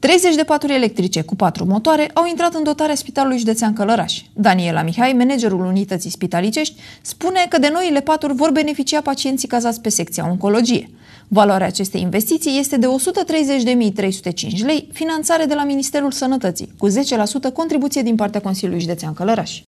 30 de paturi electrice cu patru motoare au intrat în dotarea Spitalului Județean Călăraș. Daniela Mihai, managerul unității spitalicești, spune că de noile paturi vor beneficia pacienții cazați pe secția oncologie. Valoarea acestei investiții este de 130.305 lei, finanțare de la Ministerul Sănătății, cu 10% contribuție din partea Consiliului Județean Călăraș.